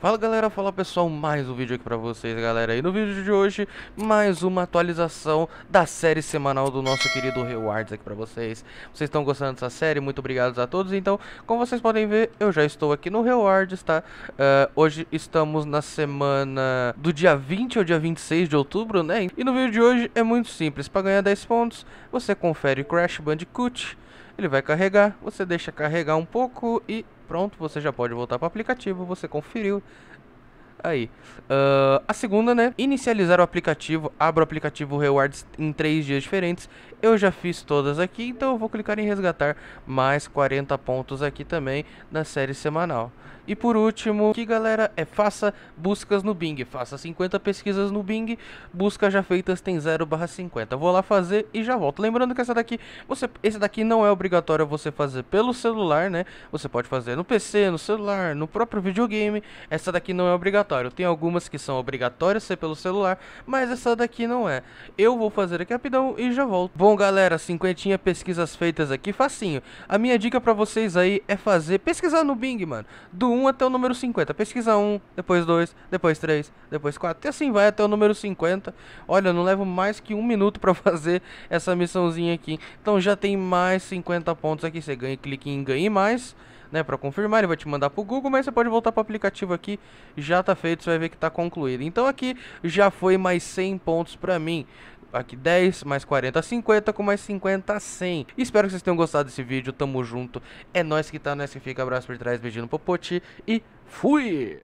Fala galera, fala pessoal, mais um vídeo aqui pra vocês galera E no vídeo de hoje, mais uma atualização da série semanal do nosso querido Rewards aqui pra vocês Vocês estão gostando dessa série? Muito obrigado a todos Então, como vocês podem ver, eu já estou aqui no Rewards, tá? Uh, hoje estamos na semana do dia 20 ao dia 26 de outubro, né? E no vídeo de hoje é muito simples Pra ganhar 10 pontos, você confere Crash Bandicoot ele vai carregar, você deixa carregar um pouco e pronto, você já pode voltar para o aplicativo, você conferiu aí. Uh, a segunda, né? Inicializar o aplicativo. Abra o aplicativo Rewards em três dias diferentes. Eu já fiz todas aqui, então eu vou clicar em resgatar mais 40 pontos aqui também na série semanal. E por último, que galera, é faça buscas no Bing. Faça 50 pesquisas no Bing, buscas já feitas tem 0/50. Vou lá fazer e já volto. Lembrando que essa daqui, você, esse daqui não é obrigatório você fazer pelo celular, né? Você pode fazer no PC, no celular, no próprio videogame. Essa daqui não é obrigatória obrigatório. Tem algumas que são obrigatórias ser pelo celular, mas essa daqui não é. Eu vou fazer aqui rapidão e já volto. Bom, galera, cinquentinha pesquisas feitas aqui, facinho. A minha dica pra vocês aí é fazer, pesquisar no Bing, mano, do 1 até o número 50. Pesquisa 1, depois 2, depois 3, depois 4, e assim vai até o número 50. Olha, não levo mais que um minuto pra fazer essa missãozinha aqui. Então já tem mais 50 pontos aqui, você ganha clique em ganhe mais né, para confirmar, ele vai te mandar para o Google, mas você pode voltar para o aplicativo aqui, já está feito, você vai ver que está concluído. Então aqui já foi mais 100 pontos para mim aqui 10, mais 40, 50, com mais 50, 100. Espero que vocês tenham gostado desse vídeo, tamo junto, é nóis que tá, nós é que fica, abraço por trás, beijinho no popote e fui!